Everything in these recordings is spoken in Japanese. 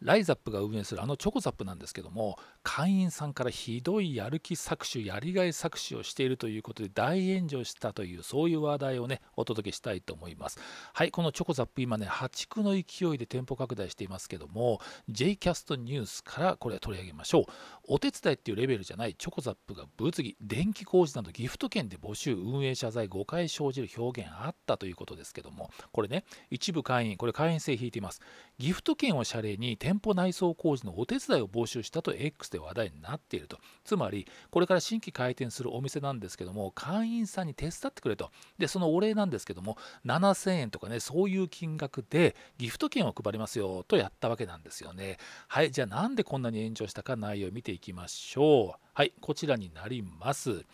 ライザップが運営するあのチョコザップなんですけども会員さんからひどいやる気搾取やりがい搾取をしているということで大炎上したというそういう話題をねお届けしたいと思いますはいこのチョコザップ今ね破竹の勢いで店舗拡大していますけども J キャストニュースからこれ取り上げましょうお手伝いっていうレベルじゃないチョコザップが物議電気工事などギフト券で募集運営謝罪誤解生じる表現あったということですけどもこれね一部会員これ会員制引いていますギフト券を謝礼に店舗内装工事のお手伝いを募集したと X で話題になっているとつまりこれから新規開店するお店なんですけども会員さんに手伝ってくれとでそのお礼なんですけども7000円とかねそういう金額でギフト券を配りますよとやったわけなんですよねはいじゃあなんでこんなに炎上したか内容を見ていきましょう。はい、こちらになります。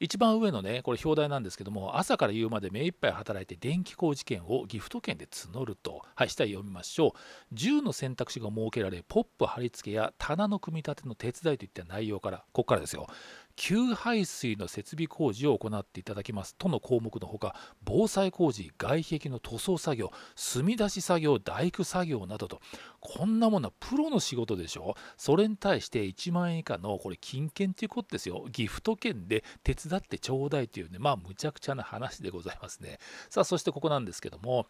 一番上のね、これ表題なんですけども、朝から夕まで目いっぱい働いて電気工事券をギフト券で募ると、はい、下読みましょう。10の選択肢が設けられ、ポップ貼り付けや棚の組み立ての手伝いといった内容から、ここからですよ。給排水の設備工事を行っていただきますとの項目のほか防災工事外壁の塗装作業墨出し作業大工作業などとこんなものはプロの仕事でしょそれに対して1万円以下のこれ金券ということですよギフト券で手伝ってちょうだいというねまあむちゃくちゃな話でございますねさあそしてここなんですけども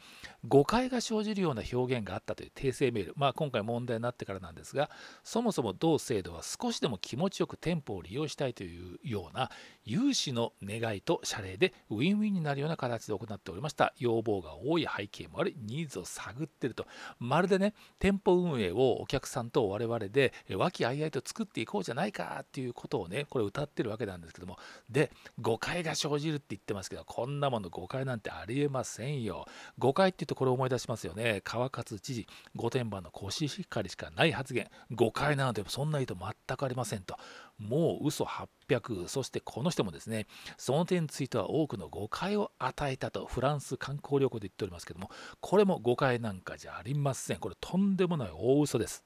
誤解が生じるような表現があったという訂正メールまあ今回問題になってからなんですがそもそも同制度は少しでも気持ちよく店舗を利用したいといういうような有志の願いと謝礼でウィンウィンになるような形で行っておりました要望が多い背景もありニーズを探っているとまるでね店舗運営をお客さんと我々で和気あいあいと作っていこうじゃないかっていうことをねこれ歌ってるわけなんですけどもで誤解が生じるって言ってますけどこんなもの誤解なんてありえませんよ誤解って言うとこれ思い出しますよね川勝知事御殿場の腰しっかりしかない発言誤解なのでそんな意図全くありませんともう嘘800そしてこの人もですねその点については多くの誤解を与えたとフランス観光旅行で言っておりますけどもこれも誤解なんかじゃありませんこれとんでもない大嘘です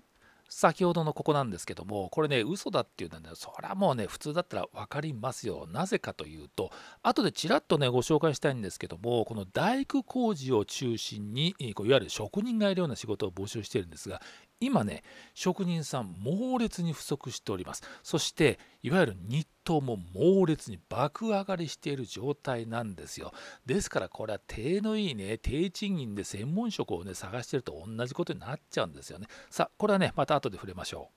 先ほどのここなんですけどもこれね嘘だっていうんだよそりゃもうね普通だったら分かりますよなぜかというと後でちらっとねご紹介したいんですけどもこの大工工事を中心にこういわゆる職人がいるような仕事を募集しているんですが今ね職人さん猛烈に不足しておりますそしていわゆる日当も猛烈に爆上がりしている状態なんですよですからこれは手のいいね低賃金で専門職をね探してると同じことになっちゃうんですよねさあこれはねまた後で触れましょう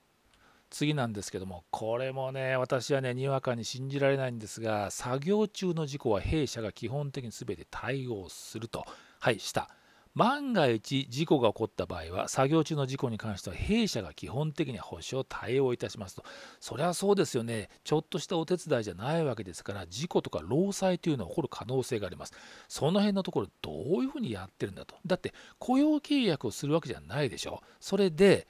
次なんですけどもこれもね私はねにわかに信じられないんですが作業中の事故は弊社が基本的に全て対応するとはいした万が一事故が起こった場合は作業中の事故に関しては弊社が基本的に保証対応いたしますとそりゃそうですよねちょっとしたお手伝いじゃないわけですから事故とか労災というのは起こる可能性がありますその辺のところどういうふうにやってるんだとだって雇用契約をするわけじゃないでしょそれで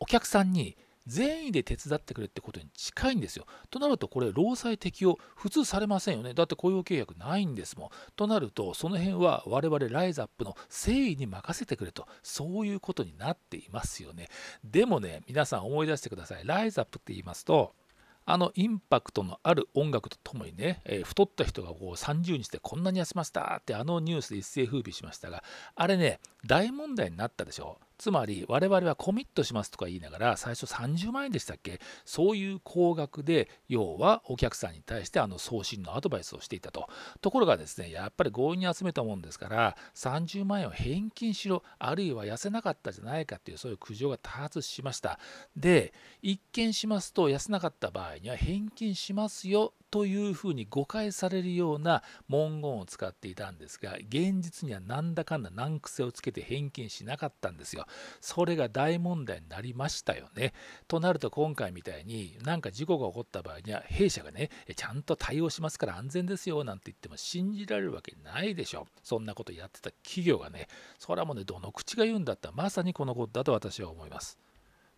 お客さんに善意で手伝ってくれってことに近いんですよ。となると、これ、労災適用、普通されませんよね。だって雇用契約ないんですもん。となると、その辺は我々ライザップの誠意に任せてくれと、そういうことになっていますよね。でもね、皆さん思い出してください。ライザップって言いますと、あのインパクトのある音楽とともにね、えー、太った人がこう30日でこんなに痩せましたってあのニュースで一斉風靡しましたが、あれね、大問題になったでしょう。つまり我々はコミットしますとか言いながら最初30万円でしたっけそういう高額で要はお客さんに対してあの送信のアドバイスをしていたとところがですねやっぱり強引に集めたもんですから30万円を返金しろあるいは痩せなかったじゃないかっていうそういう苦情が多発しましたで一見しますと痩せなかった場合には返金しますよというふうに誤解されるような文言を使っていたんですが現実にはなんだかんだ難癖をつけて返金しなかったんですよ。それが大問題になりましたよね。となると今回みたいになんか事故が起こった場合には弊社がねちゃんと対応しますから安全ですよなんて言っても信じられるわけないでしょ。そんなことやってた企業がねそれはもうねどの口が言うんだったらまさにこのことだと私は思います。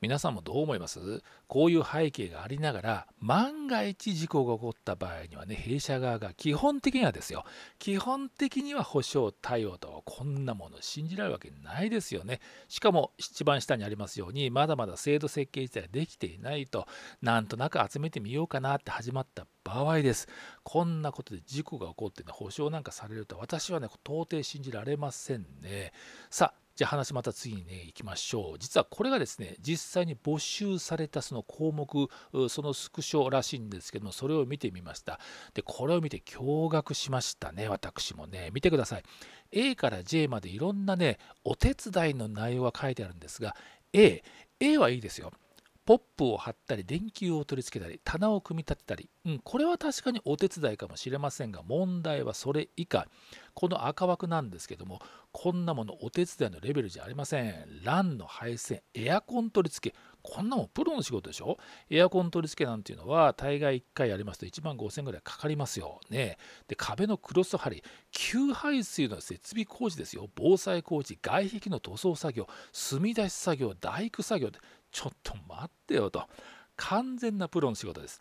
皆さんもどう思いますこういう背景がありながら万が一事故が起こった場合にはね弊社側が基本的にはですよ基本的には保証対応とはこんなもの信じられるわけないですよねしかも一番下にありますようにまだまだ制度設計自体できていないとなんとなく集めてみようかなって始まった場合ですこんなことで事故が起こってね保証なんかされると私はね到底信じられませんねさあゃあ話また次にね行きましょう実はこれがですね実際に募集されたその項目そのスクショらしいんですけどもそれを見てみましたでこれを見て驚愕しましたね私もね見てください A から J までいろんなねお手伝いの内容が書いてあるんですが A A はいいですよポップを貼ったり電球を取り付けたり棚を組み立てたり、うん、これは確かにお手伝いかもしれませんが問題はそれ以下この赤枠なんですけどもこんなものお手伝いのレベルじゃありません。ランの配線、エアコン取り付け、こんなもんプロの仕事でしょエアコン取り付けなんていうのは、大概1回やりますと1万5000円ぐらいかかりますよ。ねで、壁のクロス張り、給排水の設備工事ですよ。防災工事、外壁の塗装作業、墨出し作業、大工作業で、ちょっと待ってよと。完全なプロの仕事です。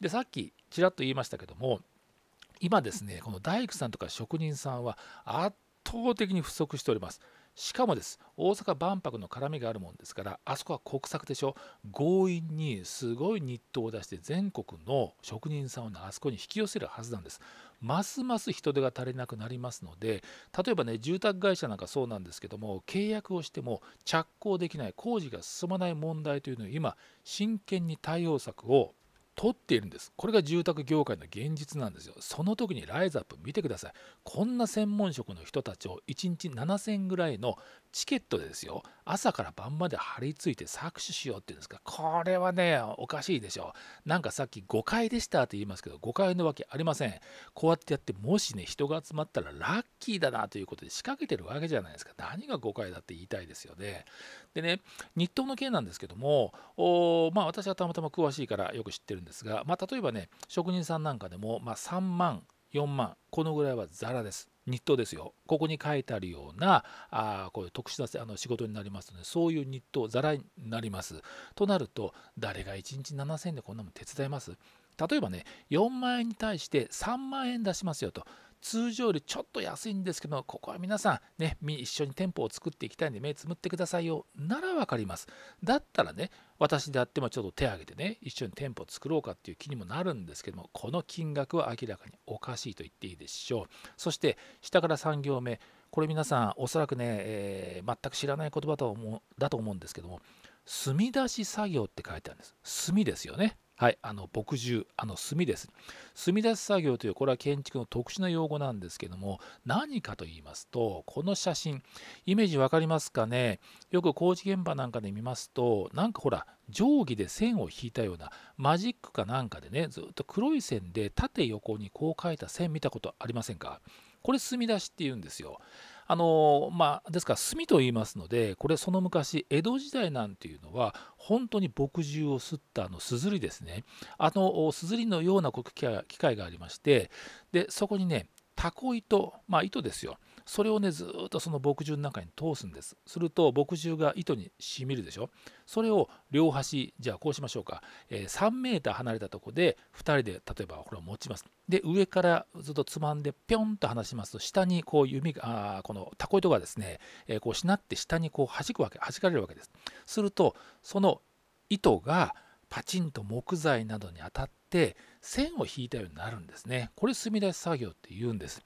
で、さっきちらっと言いましたけども、今ですね、この大工さんとか職人さんは、あっ倒的に不足しておりますしかもです大阪万博の絡みがあるもんですからあそこは国策でしょ強引にすごい日当を出して全国の職人さんをあそこに引き寄せるはずなんですますます人手が足りなくなりますので例えばね住宅会社なんかそうなんですけども契約をしても着工できない工事が進まない問題というのを今真剣に対応策を取っているんですこれが住宅業界の現実なんですよその時にライズアップ見てくださいこんな専門職の人たちを1日7000ぐらいのチケットでですよ朝から晩まで張り付いて搾取しようっていうんですかこれはねおかしいでしょなんかさっき誤解でしたって言いますけど誤解のわけありませんこうやってやってもしね人が集まったらラッキーだなということで仕掛けてるわけじゃないですか何が誤解だって言いたいですよねでね日東の件なんですけどもおまあ私はたまたま詳しいからよく知ってるんですがまあ例えばね職人さんなんかでもまあ3万4万このぐらいはザラですットですよここに書いてあるようなあこういう特殊なあの仕事になりますのでそういう日当ざらになりますとなると誰が1日7000円でこんなもん手伝います例えばね4万円に対して3万円出しますよと通常よりちょっと安いんですけどここは皆さんね一緒に店舗を作っていきたいんで目つむってくださいよなら分かりますだったらね私であってもちょっと手挙げてね一緒に店舗を作ろうかっていう気にもなるんですけどもこの金額は明らかにおかしいと言っていいでしょうそして下から3行目これ皆さんおそらくね、えー、全く知らない言葉だと思うだと思うんですけども墨出し作業って書いてあるんです。墨ですよね。はい、あの墨汁あの墨です墨出し作業というこれは建築の特殊な用語なんですけども何かと言いますとこの写真イメージ分かりますかねよく工事現場なんかで見ますとなんかほら定規で線を引いたようなマジックかなんかでねずっと黒い線で縦横にこう書いた線見たことありませんかこれ墨出しって言うんですよ。あのまあ、ですから炭と言いますのでこれその昔江戸時代なんていうのは本当に墨汁を吸ったあのすずりですねあのすずりのような機械がありましてでそこにねタコ糸まあ糸ですよそれをねずっとその墨汁の中に通すんですすると墨汁が糸にしみるでしょそれを両端じゃあこうしましょうか、えー、3ル離れたところで2人で例えばこれを持ちますで上からずっとつまんでぴょんと離しますと下にこう弓があこのタコ糸がですね、えー、こうしなって下にこう弾くわけ弾かれるわけですするとその糸がパチンと木材などに当たって線を引いたようになるんですねこれ墨出し作業って言うんです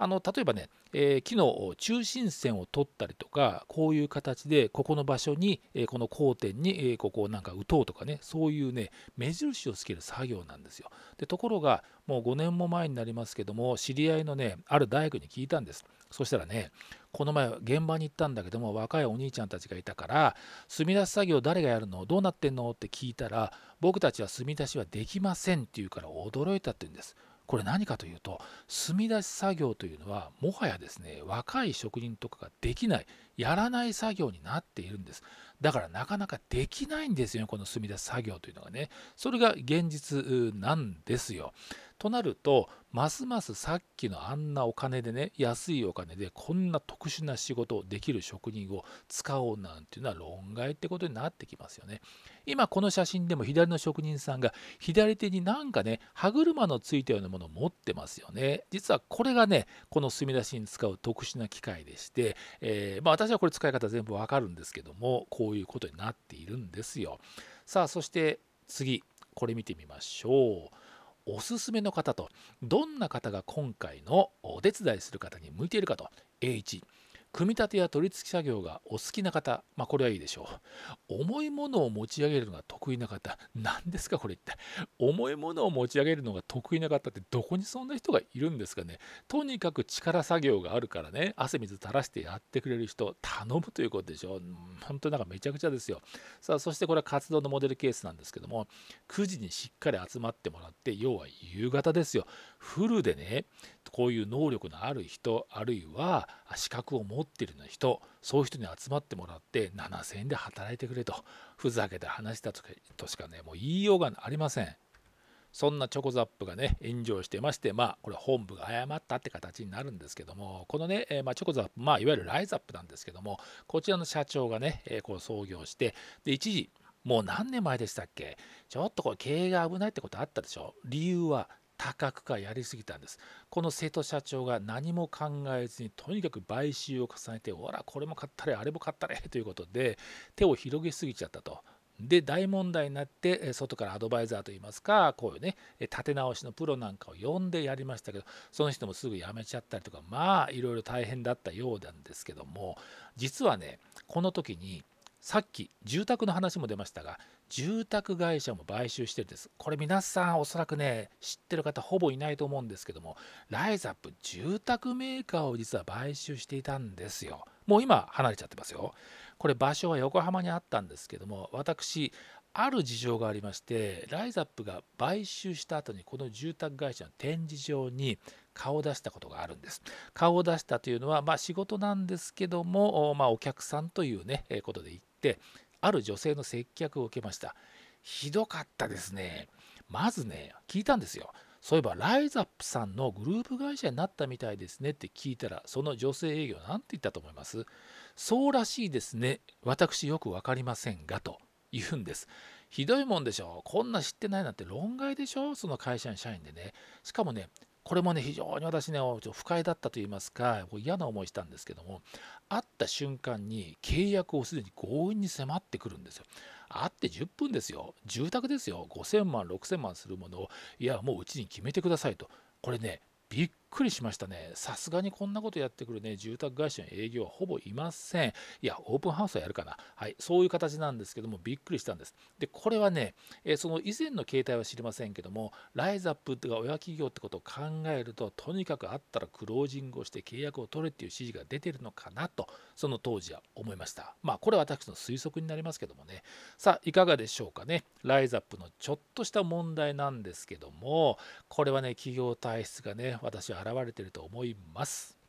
あの例えばね、えー、木の中心線を取ったりとかこういう形でここの場所に、えー、この交点に、えー、ここをなんか打とうとかねそういうね目印をつける作業なんですよでところがもう5年も前になりますけども知り合いのねある大工に聞いたんですそしたらねこの前現場に行ったんだけども若いお兄ちゃんたちがいたから墨出し作業誰がやるのどうなってんのって聞いたら僕たちは墨出しはできませんって言うから驚いたって言うんですこれ何かというと、墨出し作業というのは、もはやですね、若い職人とかができないやらない作業になっているんです。だからなかなかできないんですよこの墨出し作業というのがね。それが現実なんですよ。となると、ますますさっきのあんなお金でね、安いお金でこんな特殊な仕事をできる職人を使おうなんていうのは論外ってことになってきますよね。今この写真でも左の職人さんが左手になんかね、歯車のついたようなものを持ってますよね。実はこれがね、この墨出しに使う特殊な機械でして、えー、まあ、私私はこれ使い方全部わかるんですけどもこういうことになっているんですよさあそして次これ見てみましょうおすすめの方とどんな方が今回のお手伝いする方に向いているかと a 組み立てや取り付け作業がお好きな方、まあ、これはいいでしょう。重いものを持ち上げるのが得意な方、何ですかこれ一体。重いものを持ち上げるのが得意な方ってどこにそんな人がいるんですかね。とにかく力作業があるからね、汗水垂らしてやってくれる人、頼むということでしょう。本当なんかめちゃくちゃですよ。さあ、そしてこれは活動のモデルケースなんですけども、9時にしっかり集まってもらって、要は夕方ですよ。フルでね、こういう能力のある人、あるいは資格を持持ってる人そういう人に集まってもらって7,000円で働いてくれとふざけて話したとしかねもう言いようがありませんそんなチョコザップがね炎上してましてまあこれ本部が誤ったって形になるんですけどもこのね、えまあ、チョコザップまあいわゆるライザップなんですけどもこちらの社長がね、えこう創業してで一時もう何年前でしたっけちょっとこれ経営が危ないってことあったでしょ理由は多角化やりすぎたんですこの瀬戸社長が何も考えずにとにかく買収を重ねてほらこれも買ったれあれも買ったれということで手を広げすぎちゃったとで大問題になって外からアドバイザーといいますかこういうね立て直しのプロなんかを呼んでやりましたけどその人もすぐ辞めちゃったりとかまあいろいろ大変だったようなんですけども実はねこの時にさっき住宅の話も出ましたが住宅会社も買収してるんですこれ皆さんおそらくね知ってる方ほぼいないと思うんですけどもライザップ住宅メーカーを実は買収していたんですよもう今離れちゃってますよこれ場所は横浜にあったんですけども私ある事情がありましてライザップが買収した後にこの住宅会社の展示場に顔を出したことがあるんです顔を出したというのはまあ仕事なんですけどもまあお客さんというねことで行ってある女性の接客を受けましたひどかったですねまずね聞いたんですよそういえばライザップさんのグループ会社になったみたいですねって聞いたらその女性営業なんて言ったと思いますそうらしいですね私よく分かりませんがと言うんですひどいもんでしょうこんな知ってないなんて論外でしょその会社の社員でねしかもねこれもね非常に私ね不快だったと言いますか嫌な思いしたんですけども会った瞬間に契約をすでに強引に迫ってくるんですよ。会って10分ですよ住宅ですよ5000万6000万するものをいやもううちに決めてくださいとこれねびっくりしましたね。さすがにこんなことやってくるね、住宅会社の営業はほぼいません。いや、オープンハウスはやるかな。はい、そういう形なんですけども、びっくりしたんです。で、これはね、えその以前の形態は知りませんけども、ライズアップが親企業ってことを考えると、とにかくあったらクロージングをして契約を取れっていう指示が出てるのかなと、その当時は思いました。まあ、これは私の推測になりますけどもね。さあ、いかがでしょうかね。ライズアップのちょっとした問題なんですけども、これはね、企業体質がね、私は現れてると思います